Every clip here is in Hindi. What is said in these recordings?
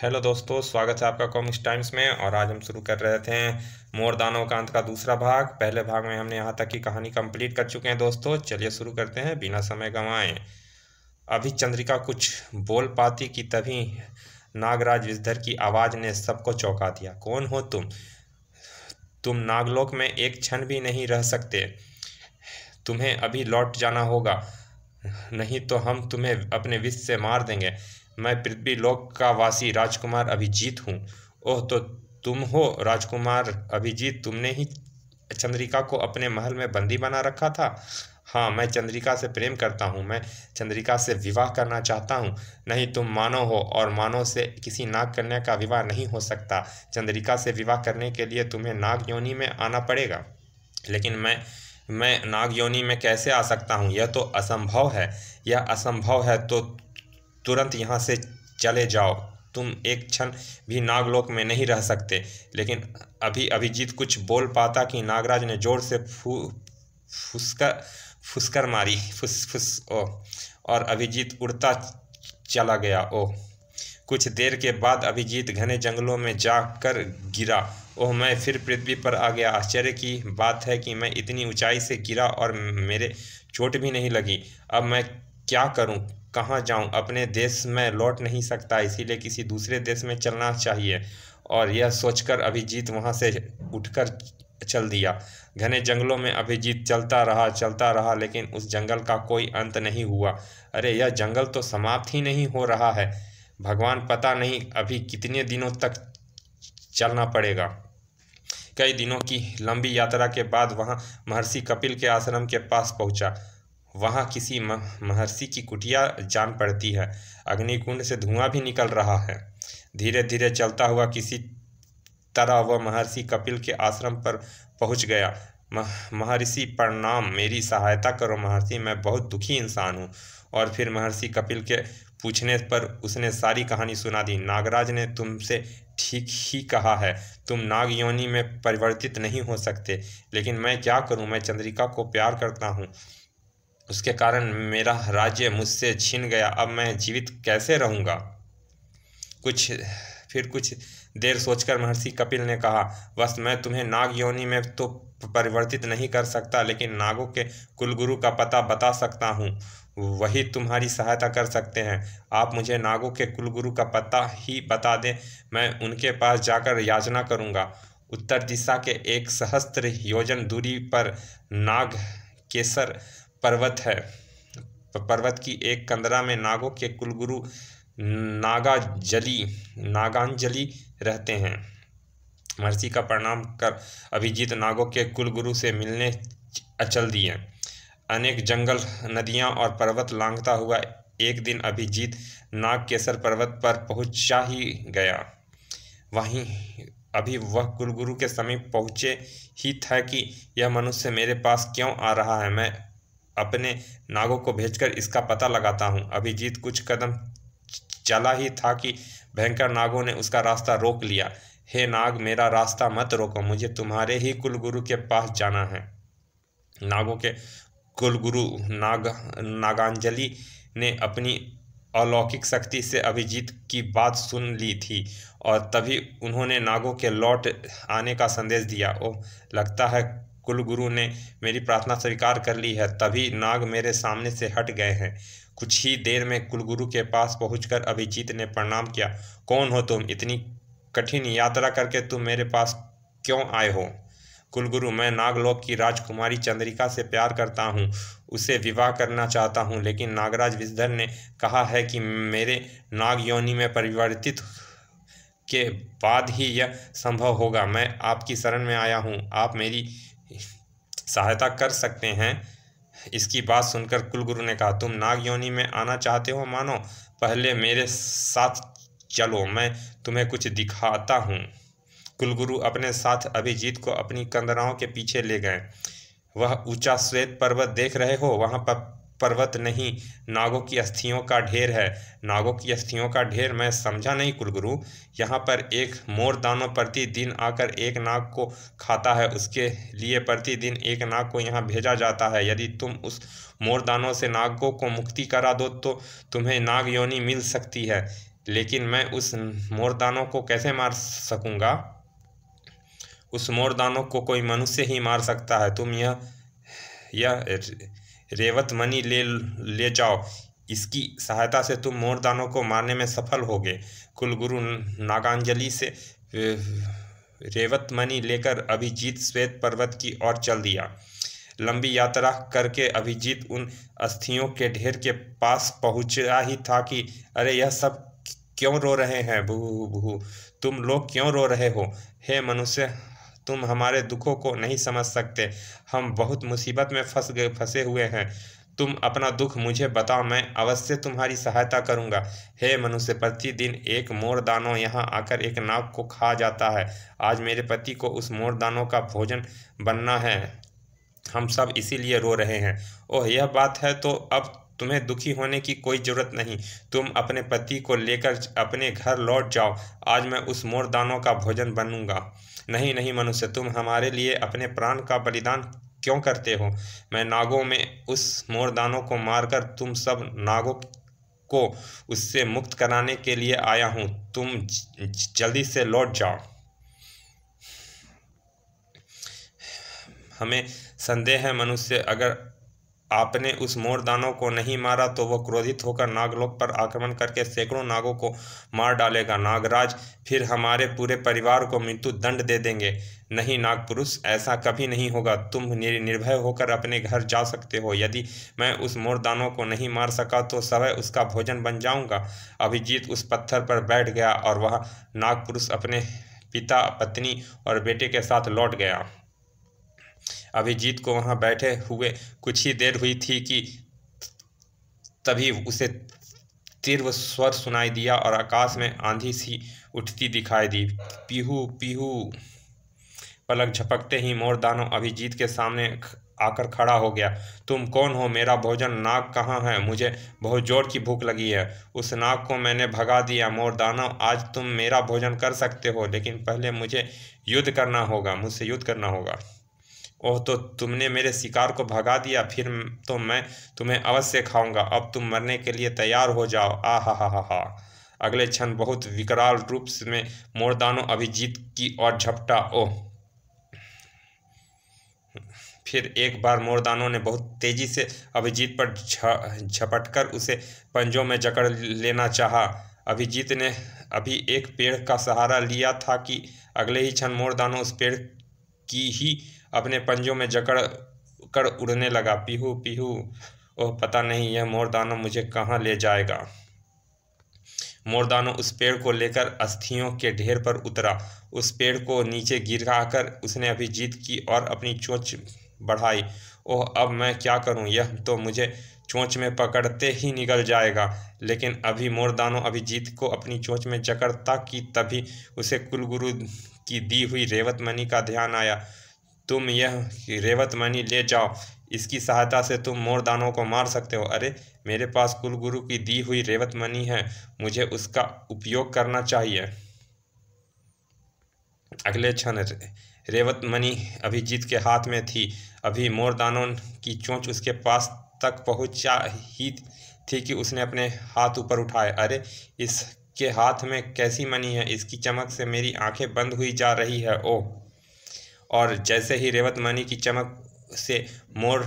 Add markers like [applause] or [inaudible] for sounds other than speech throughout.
हेलो दोस्तों स्वागत है आपका कॉमिक्स टाइम्स में और आज हम शुरू कर रहे थे मोर का अंत का दूसरा भाग पहले भाग में हमने यहाँ तक की कहानी कंप्लीट कर चुके हैं दोस्तों चलिए शुरू करते हैं बिना समय गंवाए अभी चंद्रिका कुछ बोल पाती कि तभी नागराज विजधर की आवाज़ ने सबको चौंका दिया कौन हो तुम तुम नागलोक में एक क्षण भी नहीं रह सकते तुम्हें अभी लौट जाना होगा नहीं तो हम तुम्हें अपने विष से मार देंगे मैं पृथ्वी लोक का वासी राजकुमार अभिजीत हूँ ओह तो तुम हो राजकुमार अभिजीत तुमने ही चंद्रिका को अपने महल में बंदी बना रखा था हाँ मैं चंद्रिका से प्रेम करता हूँ मैं चंद्रिका से विवाह करना चाहता हूँ नहीं तुम मानो हो और मानो से किसी नाग कन्या का विवाह नहीं हो सकता चंद्रिका से विवाह करने के लिए तुम्हें नाग योनी में आना पड़ेगा लेकिन मैं मैं नाग योनी में कैसे आ सकता हूँ यह तो असंभव है यह असंभव है तो तुरंत यहाँ से चले जाओ तुम एक क्षण भी नागलोक में नहीं रह सकते लेकिन अभी अभिजीत कुछ बोल पाता कि नागराज ने जोर से फू फुसकर फुसकर मारी फुस फुस ओ और अभिजीत उड़ता चला गया ओ कुछ देर के बाद अभिजीत घने जंगलों में जाकर गिरा ओह मैं फिर पृथ्वी पर आ गया आश्चर्य की बात है कि मैं इतनी ऊंचाई से गिरा और मेरे चोट भी नहीं लगी अब मैं क्या करूं कहाँ जाऊँ अपने देश में लौट नहीं सकता इसीलिए किसी दूसरे देश में चलना चाहिए और यह सोचकर अभिजीत वहाँ से उठकर चल दिया घने जंगलों में अभिजीत चलता रहा चलता रहा लेकिन उस जंगल का कोई अंत नहीं हुआ अरे यह जंगल तो समाप्त ही नहीं हो रहा है भगवान पता नहीं अभी कितने दिनों तक चलना पड़ेगा कई दिनों की लंबी यात्रा के बाद वहाँ महर्षि कपिल के आश्रम के पास पहुँचा वहाँ किसी महर्षि की कुटिया जान पड़ती है अग्निकुंड से धुआं भी निकल रहा है धीरे धीरे चलता हुआ किसी तरह वह महर्षि कपिल के आश्रम पर पहुँच गया महर्षि प्रणाम मेरी सहायता करो महर्षि मैं बहुत दुखी इंसान हूँ और फिर महर्षि कपिल के पूछने पर उसने सारी कहानी सुना दी नागराज ने तुमसे ठीक ही कहा है तुम नाग योनि में परिवर्तित नहीं हो सकते लेकिन मैं क्या करूं मैं चंद्रिका को प्यार करता हूं उसके कारण मेरा राज्य मुझसे छीन गया अब मैं जीवित कैसे रहूँगा कुछ फिर कुछ देर सोचकर महर्षि कपिल ने कहा बस मैं तुम्हें नाग योनि में तो परिवर्तित नहीं कर सकता लेकिन नागों के कुलगुरु का पता बता सकता हूँ वही तुम्हारी सहायता कर सकते हैं आप मुझे नागों के कुलगुरु का पता ही बता दें मैं उनके पास जाकर याचना करूँगा उत्तर दिशा के एक सहस्त्र योजन दूरी पर नाग केसर पर्वत है पर्वत की एक कंदरा में नागों के कुलगुरु नागाजली नागांजलि रहते हैं महर्षि का प्रणाम कर अभिजीत नागों के कुलगुरु से मिलने अचल दिए अनेक जंगल नदियां और पर्वत लांघता हुआ एक दिन अभिजीत नाग केसर पर्वत पर पहुंचा ही गया वहीं अभी वह कुलगुरु के समीप पहुंचे ही था कि यह मनुष्य मेरे पास क्यों आ रहा है मैं अपने नागों को भेजकर इसका पता लगाता हूँ अभिजीत कुछ कदम चला ही था कि भयंकर नागों ने उसका रास्ता रोक लिया हे नाग मेरा रास्ता मत रोको मुझे तुम्हारे ही कुलगुरु के पास जाना है नागों के कुलगुरु नाग नागांजलि ने अपनी अलौकिक शक्ति से अभिजीत की बात सुन ली थी और तभी उन्होंने नागों के लौट आने का संदेश दिया ओ लगता है कुलगुरु ने मेरी प्रार्थना स्वीकार कर ली है तभी नाग मेरे सामने से हट गए हैं कुछ ही देर में कुलगुरु के पास पहुंचकर अभिजीत ने प्रणाम किया कौन हो तुम इतनी कठिन यात्रा करके तुम मेरे पास क्यों आए हो कुलगुरु मैं नागलोक की राजकुमारी चंद्रिका से प्यार करता हूँ उसे विवाह करना चाहता हूँ लेकिन नागराज विजधर ने कहा है कि मेरे नाग योनि में परिवर्तित के बाद ही यह संभव होगा मैं आपकी शरण में आया हूँ आप मेरी सहायता कर सकते हैं इसकी बात सुनकर कुलगुरु ने कहा तुम नाग योनी में आना चाहते हो मानो पहले मेरे साथ चलो मैं तुम्हें कुछ दिखाता हूँ कुलगुरु अपने साथ अभिजीत को अपनी कंदराओं के पीछे ले गए वह ऊंचा श्वेत पर्वत देख रहे हो वहाँ पर पर्वत नहीं नागों की अस्थियों का ढेर है नागों की अस्थियों का ढेर मैं समझा नहीं कुलगुरु यहाँ पर एक मोर दानों प्रतिदिन आकर एक नाग को खाता है उसके लिए प्रतिदिन एक नाग को यहाँ भेजा जाता है यदि तुम उस मोर दानों से नागों को मुक्ति करा दो तो तुम्हें नाग योनी मिल सकती है लेकिन मैं उस मोरदानों को कैसे मार सकूँगा उस मोरदानों को कोई मनुष्य ही मार सकता है तुम यह यह रेवत मनी ले ले जाओ इसकी सहायता से तुम मोरदानों को मारने में सफल होगे कुलगुरु नागांजलि से रेवत मनी लेकर अभिजीत श्वेत पर्वत की ओर चल दिया लंबी यात्रा करके अभिजीत उन अस्थियों के ढेर के पास पहुंचा ही था कि अरे यह सब क्यों रो रहे हैं भू भू तुम लोग क्यों रो रहे हो हे मनुष्य तुम हमारे दुखों को नहीं समझ सकते हम बहुत मुसीबत में फंस गए फंसे हुए हैं तुम अपना दुख मुझे बताओ मैं अवश्य तुम्हारी सहायता करूंगा हे मनुष्य प्रतिदिन एक मोरदानो यहाँ आकर एक नाग को खा जाता है आज मेरे पति को उस मोर दानों का भोजन बनना है हम सब इसीलिए रो रहे हैं ओह यह बात है तो अब तुम्हें दुखी होने की कोई ज़रूरत नहीं तुम अपने पति को लेकर अपने घर लौट जाओ आज मैं उस मोरदानों का भोजन बनूंगा नहीं नहीं मनुष्य तुम हमारे लिए अपने प्राण का बलिदान क्यों करते हो मैं नागों में उस मोरदानों को मारकर तुम सब नागों को उससे मुक्त कराने के लिए आया हूँ तुम जल्दी से लौट जाओ हमें संदेह है मनुष्य अगर आपने उस मोर दानों को नहीं मारा तो वह क्रोधित होकर नागलोक पर आक्रमण करके सैकड़ों नागों को मार डालेगा नागराज फिर हमारे पूरे परिवार को मृत्यु दंड दे देंगे नहीं नागपुरुष ऐसा कभी नहीं होगा तुम निर्भय होकर अपने घर जा सकते हो यदि मैं उस मोरदानों को नहीं मार सका तो सवय उसका भोजन बन जाऊंगा अभिजीत उस पत्थर पर बैठ गया और वह नागपुरुष अपने पिता पत्नी और बेटे के साथ लौट गया अभिजीत को वहाँ बैठे हुए कुछ ही देर हुई थी कि तभी उसे तीव्र स्वर सुनाई दिया और आकाश में आंधी सी उठती दिखाई दी पीहू पीहू पलक झपकते ही मोर दानों अभिजीत के सामने आकर खड़ा हो गया तुम कौन हो मेरा भोजन नाक कहाँ है मुझे बहुत जोर की भूख लगी है उस नाक को मैंने भगा दिया मोरदानव आज तुम मेरा भोजन कर सकते हो लेकिन पहले मुझे युद्ध करना होगा मुझसे युद्ध करना होगा ओह तो तुमने मेरे शिकार को भगा दिया फिर तो मैं तुम्हें अवश्य खाऊंगा अब तुम मरने के लिए तैयार हो जाओ आ हा हा हा हा अगले क्षण बहुत विकराल रूप में मोरदानो अभिजीत की और झपटा ओह फिर एक बार मोरदानों ने बहुत तेजी से अभिजीत पर झपटकर उसे पंजों में जकड़ लेना चाहा अभिजीत ने अभी एक पेड़ का सहारा लिया था कि अगले ही क्षण मोरदानों उस पेड़ की ही अपने पंजों में जकड़ कर उड़ने लगा पीहू पीहू ओह पता नहीं यह मोरदानो मुझे कहाँ ले जाएगा मोरदानो उस पेड़ को लेकर अस्थियों के ढेर पर उतरा उस पेड़ को नीचे गिराकर उसने अभिजीत की और अपनी चोंच बढ़ाई ओह अब मैं क्या करूँ यह तो मुझे चोंच में पकड़ते ही निकल जाएगा लेकिन अभी मोरदानो अभिजीत को अपनी चोंच में जकड़ता कि तभी उसे कुलगुरु की दी हुई रेवत मनी का ध्यान आया तुम यह रेवत मनी ले जाओ इसकी सहायता से तुम मोरदानों को मार सकते हो अरे मेरे पास कुलगुरु की दी हुई रेवत मनी है मुझे उसका उपयोग करना चाहिए अगले क्षण रेवत मनी अभिजीत के हाथ में थी अभी मोरदानों की चोंच उसके पास तक पहुंचा ही थी कि उसने अपने हाथ ऊपर उठाए अरे इसके हाथ में कैसी मनी है इसकी चमक से मेरी आंखें बंद हुई जा रही है ओह और जैसे ही रेवत मणि की चमक से मोर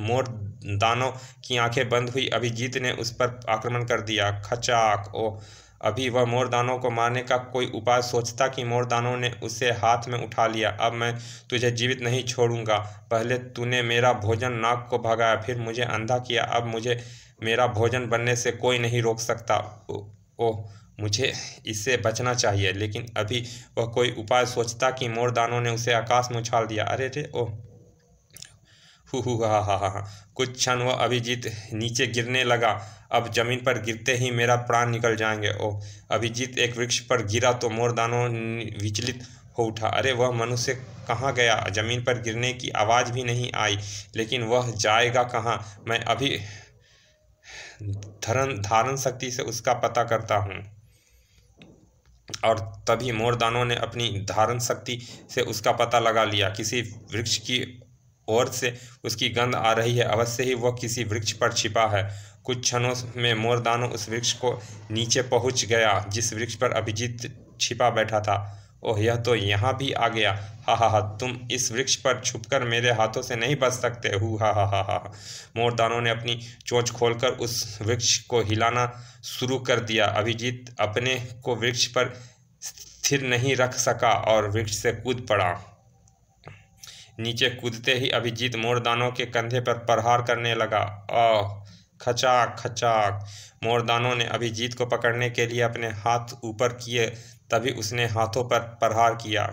मोर दानों की आंखें बंद हुई अभिजीत ने उस पर आक्रमण कर दिया खचाक ओ अभी वह मोरदानों को मारने का कोई उपाय सोचता कि मोरदानों ने उसे हाथ में उठा लिया अब मैं तुझे जीवित नहीं छोड़ूंगा पहले तूने मेरा भोजन नाक को भगाया फिर मुझे अंधा किया अब मुझे मेरा भोजन बनने से कोई नहीं रोक सकता ओह मुझे इससे बचना चाहिए लेकिन अभी वह कोई उपाय सोचता कि मोरदानों ने उसे आकाश में उछाल दिया अरे रे ओह हु हु हा हा हा हा कुछ क्षण वह अभिजीत नीचे गिरने लगा अब जमीन पर गिरते ही मेरा प्राण निकल जाएंगे ओ अभिजीत एक वृक्ष पर गिरा तो मोरदानों विचलित हो उठा अरे वह मनुष्य कहाँ गया जमीन पर गिरने की आवाज़ भी नहीं आई लेकिन वह जाएगा कहाँ मैं अभी धरन धारण शक्ति से उसका पता करता हूँ और तभी मोरदानों ने अपनी धारण शक्ति से उसका पता लगा लिया किसी वृक्ष की ओर से उसकी गंध आ रही है अवश्य ही वह किसी वृक्ष पर छिपा है कुछ क्षणों में मोरदानों उस वृक्ष को नीचे पहुंच गया जिस वृक्ष पर अभिजीत छिपा बैठा था ओह यह तो यहाँ भी आ गया हा हा हा तुम इस वृक्ष पर छुपकर मेरे हाथों से नहीं बच सकते हु हा हा हा हा मोरदानों ने अपनी चोंच खोलकर उस वृक्ष को हिलाना शुरू कर दिया अभिजीत अपने को वृक्ष पर स्थिर नहीं रख सका और वृक्ष से कूद पड़ा नीचे कूदते ही अभिजीत मोरदानों के कंधे पर प्रहार करने लगा अह खचाक खचाक मोरदानों ने अभिजीत को पकड़ने के लिए अपने हाथ ऊपर किए तभी उसने हाथों पर प्रहार किया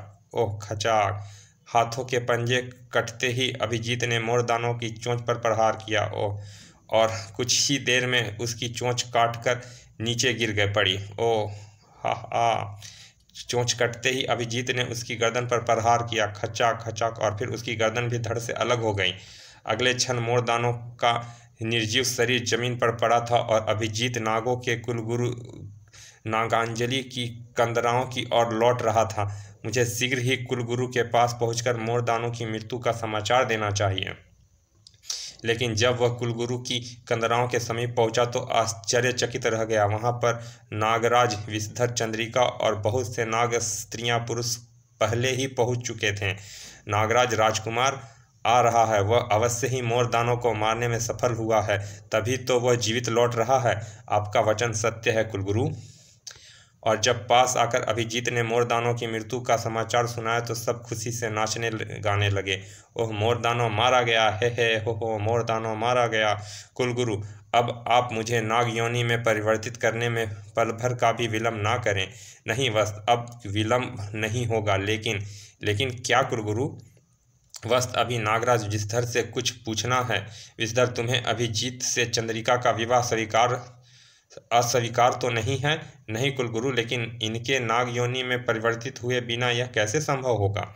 ओह खचाक हाथों के पंजे कटते ही अभिजीत ने मोरदानों की चोंच पर प्रहार किया ओह और कुछ ही देर में उसकी चोंच काट कर नीचे गिर गए पड़ी ओह हा हा चोंच कटते ही अभिजीत ने उसकी गर्दन पर प्रहार किया खचाक खचाक और फिर उसकी गर्दन भी धड़ से अलग हो गई अगले क्षण मोरदानों का निर्जीव शरीर जमीन पर पड़ा था और अभिजीत नागों के कुलगुरु नागांजलि की कंदराओं की ओर लौट रहा था मुझे शीघ्र ही कुलगुरु के पास पहुंचकर मोरदानों की मृत्यु का समाचार देना चाहिए लेकिन जब वह कुलगुरु की कंदराओं के समीप पहुंचा तो आश्चर्यचकित रह गया वहां पर नागराज विषधर चंद्रिका और बहुत से नाग स्त्रियां पुरुष पहले ही पहुंच चुके थे नागराज राजकुमार आ रहा है वह अवश्य ही मोरदानों को मारने में सफल हुआ है तभी तो वह जीवित लौट रहा है आपका वचन सत्य है कुलगुरु और जब पास आकर अभिजीत ने मोरदानों की मृत्यु का समाचार सुनाया तो सब खुशी से नाचने गाने लगे ओह मोरदानो मारा गया हे हे हो हो मोरदानो मारा गया कुलगुरु अब आप मुझे नाग योनी में परिवर्तित करने में पल भर का भी विलम्ब ना करें नहीं वस्त अब विलम्ब नहीं होगा लेकिन लेकिन क्या कुलगुरु वस्त अभी नागराज धर से कुछ पूछना है विस्धर तुम्हें अभिजीत से चंद्रिका का विवाह स्वीकार अस्वीकार तो नहीं है नहीं कुलगुरु लेकिन इनके नाग योनि में परिवर्तित हुए बिना यह कैसे संभव होगा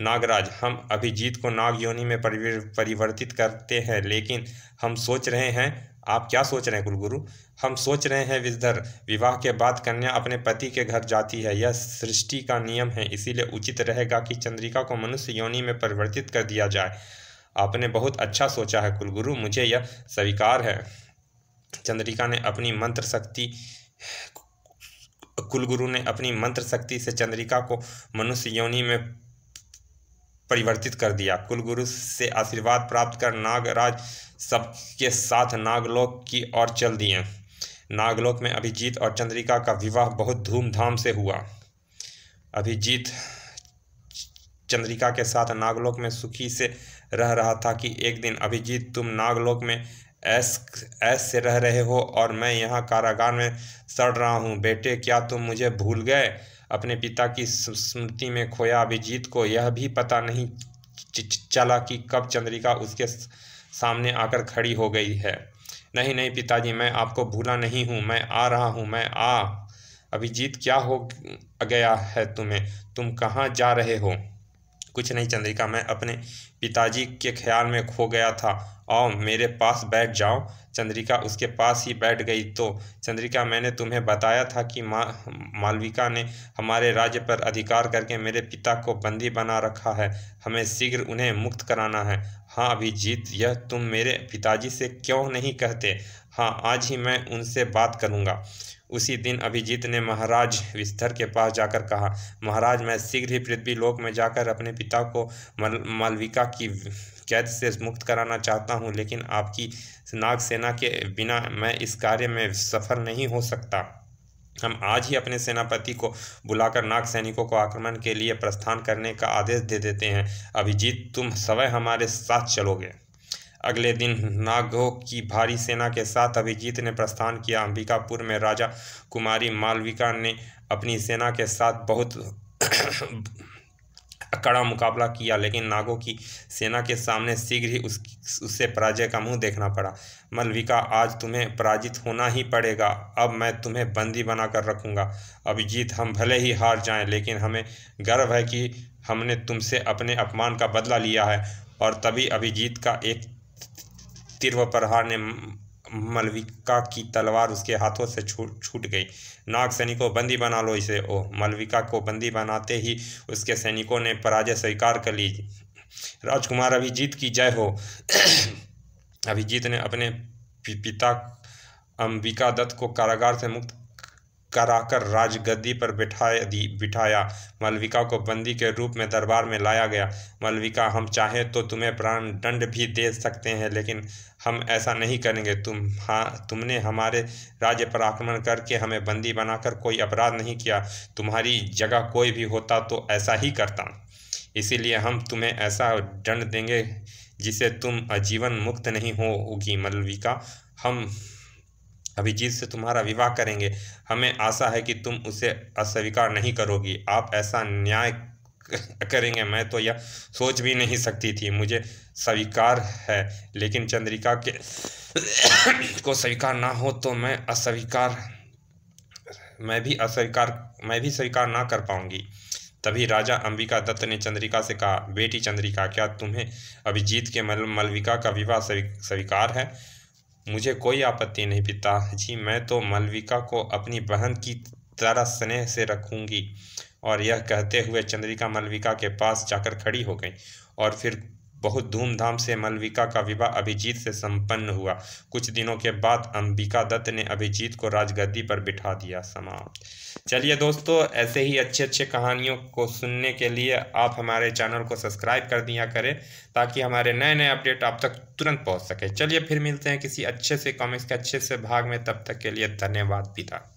नागराज हम अभिजीत को नाग योनि में परिवर्तित करते हैं लेकिन हम सोच रहे हैं आप क्या सोच रहे हैं कुलगुरु हम सोच रहे हैं विजधर विवाह के बाद कन्या अपने पति के घर जाती है यह सृष्टि का नियम है इसीलिए उचित रहेगा कि चंद्रिका को मनुष्य योनि में परिवर्तित कर दिया जाए आपने बहुत अच्छा सोचा है कुलगुरु मुझे यह स्वीकार है चंद्रिका ने अपनी मंत्र शक्ति कुलगुरु ने अपनी मंत्र शक्ति से चंद्रिका को मनुष्य योनि में परिवर्तित कर दिया कुलगुरु से आशीर्वाद प्राप्त कर नागराज सबके साथ नागलोक की ओर चल दिए नागलोक में अभिजीत और चंद्रिका का विवाह बहुत धूमधाम से हुआ अभिजीत चंद्रिका के साथ नागलोक में सुखी से रह रहा था कि एक दिन अभिजीत तुम नागलोक में ऐस ऐस से रह रहे हो और मैं यहाँ कारागार में सड़ रहा हूँ बेटे क्या तुम मुझे भूल गए अपने पिता की स्मृति में खोया अभिजीत को यह भी पता नहीं चला कि कब चंद्रिका उसके सामने आकर खड़ी हो गई है नहीं नहीं पिताजी मैं आपको भूला नहीं हूँ मैं आ रहा हूँ मैं आ अभिजीत क्या हो गया है तुम्हें तुम कहाँ जा रहे हो कुछ नहीं चंद्रिका मैं अपने पिताजी के ख्याल में खो गया था आओ मेरे पास बैठ जाओ चंद्रिका उसके पास ही बैठ गई तो चंद्रिका मैंने तुम्हें बताया था कि मा मालविका ने हमारे राज्य पर अधिकार करके मेरे पिता को बंदी बना रखा है हमें शीघ्र उन्हें मुक्त कराना है हाँ अभिजीत यह तुम मेरे पिताजी से क्यों नहीं कहते हाँ आज ही मैं उनसे बात करूँगा उसी दिन अभिजीत ने महाराज विस्तर के पास जाकर कहा महाराज मैं शीघ्र ही पृथ्वी लोक में जाकर अपने पिता को मल, मालविका की कैद से मुक्त कराना चाहता हूँ लेकिन आपकी नागसेना के बिना मैं इस कार्य में सफल नहीं हो सकता हम आज ही अपने सेनापति को बुलाकर नाग सैनिकों को आक्रमण के लिए प्रस्थान करने का आदेश दे देते हैं अभिजीत तुम सवय हमारे साथ चलोगे अगले दिन नागो की भारी सेना के साथ अभिजीत ने प्रस्थान किया अंबिकापुर में राजा कुमारी मालविका ने अपनी सेना के साथ बहुत [clears throat] कड़ा मुकाबला किया लेकिन नागों की सेना के सामने शीघ्र ही उससे पराजय का मुंह देखना पड़ा मलविका आज तुम्हें पराजित होना ही पड़ेगा अब मैं तुम्हें बंदी बनाकर रखूंगा अभिजीत हम भले ही हार जाएं लेकिन हमें गर्व है कि हमने तुमसे अपने अपमान का बदला लिया है और तभी अभिजीत का एक तीर्व प्रहार ने मलविका की तलवार उसके हाथों से छूट छूट गई नाग सैनिकों बंदी बना लो इसे ओ मलविका को बंदी बनाते ही उसके सैनिकों ने पराजय स्वीकार कर ली राजकुमार अभिजीत की जय हो अभिजीत ने अपने पिता अंबिका दत्त को कारागार से मुक्त कराकर राजगद्दी पर बिठा दी बिठाया मलविका को बंदी के रूप में दरबार में लाया गया मलविका हम चाहें तो तुम्हें प्राण दंड भी दे सकते हैं लेकिन हम ऐसा नहीं करेंगे तुम हाँ तुमने हमारे राज्य पर आक्रमण करके हमें बंदी बनाकर कोई अपराध नहीं किया तुम्हारी जगह कोई भी होता तो ऐसा ही करता इसीलिए हम तुम्हें ऐसा दंड देंगे जिसे तुम आजीवन मुक्त नहीं होगी मलविका हम अभिजीत से तुम्हारा विवाह करेंगे हमें आशा है कि तुम उसे अस्वीकार नहीं करोगी आप ऐसा न्याय करेंगे मैं तो यह सोच भी नहीं सकती थी मुझे स्वीकार है लेकिन चंद्रिका के [coughs] को स्वीकार ना हो तो मैं अस्वीकार मैं भी अस्वीकार मैं भी स्वीकार ना कर पाऊंगी तभी राजा अंबिका दत्त ने चंद्रिका से कहा बेटी चंद्रिका क्या तुम्हें अभिजीत के मल मलविका का विवाह स्वीकार है मुझे कोई आपत्ति नहीं जी मैं तो मलविका को अपनी बहन की तरह स्नेह से रखूंगी और यह कहते हुए चंद्रिका मलविका के पास जाकर खड़ी हो गई और फिर बहुत धूमधाम से मलविका का विवाह अभिजीत से संपन्न हुआ कुछ दिनों के बाद अंबिका दत्त ने अभिजीत को राजगद्दी पर बिठा दिया समाप्त चलिए दोस्तों ऐसे ही अच्छे अच्छे कहानियों को सुनने के लिए आप हमारे चैनल को सब्सक्राइब कर दिया करें ताकि हमारे नए नए अपडेट आप तक तुरंत पहुंच सके चलिए फिर मिलते हैं किसी अच्छे से कॉमिक्स के अच्छे से भाग में तब तक के लिए धन्यवाद पिता